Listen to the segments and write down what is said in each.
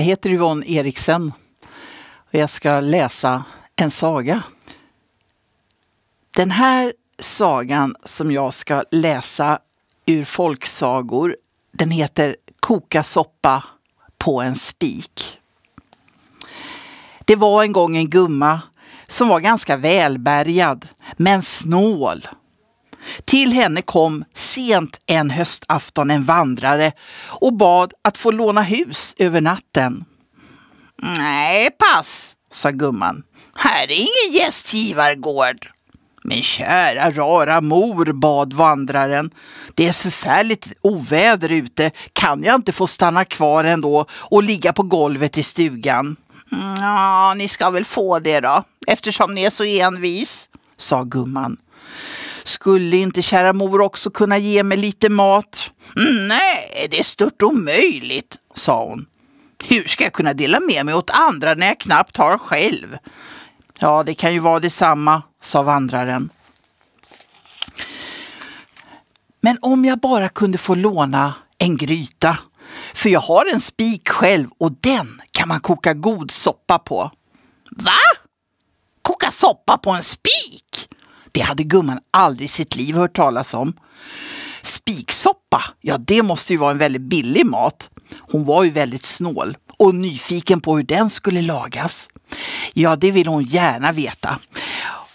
Jag heter Yvonne Eriksen och jag ska läsa en saga. Den här sagan som jag ska läsa ur folksagor, den heter Koka soppa på en spik. Det var en gång en gumma som var ganska välbärgad, men snål till henne kom sent en höstafton en vandrare och bad att få låna hus över natten. Nej, pass, sa gumman. Här är ingen gästgivargård. Men kära rara mor, bad vandraren. Det är ett förfärligt oväder ute. Kan jag inte få stanna kvar ändå och ligga på golvet i stugan? Ja, ni ska väl få det då, eftersom ni är så envis, sa gumman. Skulle inte kära mor också kunna ge mig lite mat? Mm, nej, det är stört omöjligt, sa hon. Hur ska jag kunna dela med mig åt andra när jag knappt har själv? Ja, det kan ju vara detsamma, sa vandraren. Men om jag bara kunde få låna en gryta, för jag har en spik själv och den kan man koka god soppa på. Va? Koka soppa på en spik? Det hade gumman aldrig i sitt liv hört talas om. Spiksoppa, ja det måste ju vara en väldigt billig mat. Hon var ju väldigt snål och nyfiken på hur den skulle lagas. Ja, det ville hon gärna veta.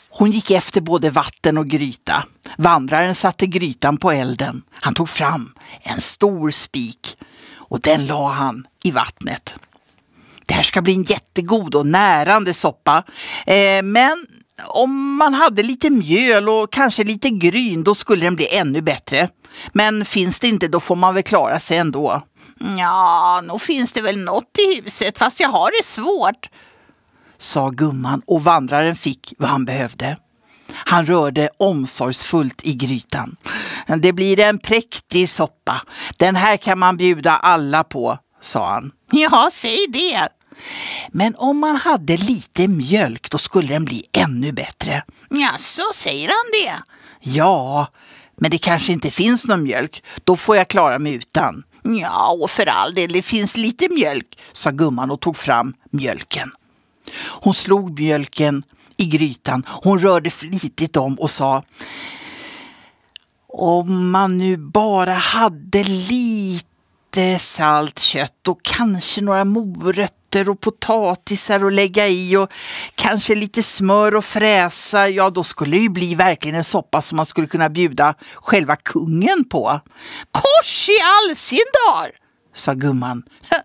Hon gick efter både vatten och gryta. Vandraren satte grytan på elden. Han tog fram en stor spik och den la han i vattnet. Det här ska bli en jättegod och närande soppa. Eh, men om man hade lite mjöl och kanske lite gryn, då skulle den bli ännu bättre. Men finns det inte, då får man väl klara sig ändå. Ja, nog finns det väl något i huset, fast jag har det svårt, sa gumman och vandraren fick vad han behövde. Han rörde omsorgsfullt i grytan. Det blir en präktig soppa. Den här kan man bjuda alla på, sa han. Ja, säg det, men om man hade lite mjölk då skulle den bli ännu bättre. Ja, så säger han det? Ja, men det kanske inte finns någon mjölk. Då får jag klara mig utan. Ja, och för all del, det finns lite mjölk, sa gumman och tog fram mjölken. Hon slog mjölken i grytan. Hon rörde flitigt om och sa om man nu bara hade lite salt kött och kanske några morötter nötter och potatisar att lägga i och kanske lite smör och fräsa, ja då skulle det ju bli verkligen en soppa som man skulle kunna bjuda själva kungen på. Kors i all sin dar, sa gumman.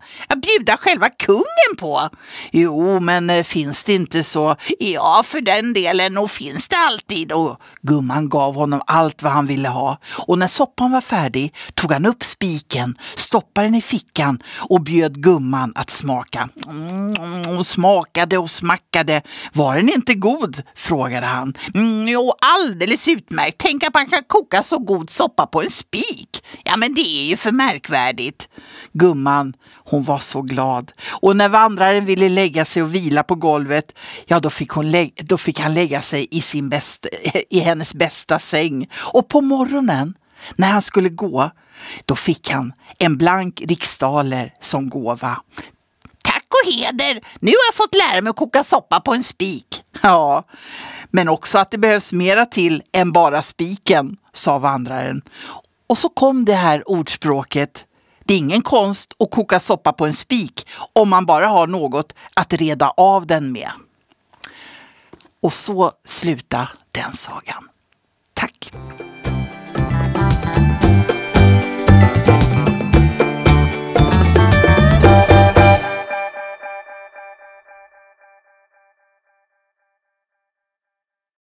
bjuda själva kungen på. Jo, men eh, finns det inte så? Ja, för den delen, och finns det alltid. Och gumman gav honom allt vad han ville ha. Och när soppan var färdig tog han upp spiken, stoppade den i fickan och bjöd gumman att smaka. Mm, hon smakade och smackade. Var den inte god? frågade han. Mm, jo, alldeles utmärkt. Tänk att man kan koka så god soppa på en spik. Ja, men det är ju för märkvärdigt. Gumman, hon var så och glad. Och när vandraren ville lägga sig och vila på golvet, ja då fick, hon lä- då fick han lägga sig i, sin bästa, i hennes bästa säng. Och på morgonen, när han skulle gå, då fick han en blank riksdaler som gåva. Tack och heder! Nu har jag fått lära mig att koka soppa på en spik. Ja, men också att det behövs mera till än bara spiken, sa vandraren. Och så kom det här ordspråket det är ingen konst att koka soppa på en spik om man bara har något att reda av den med. Och så slutar den sagan. Tack!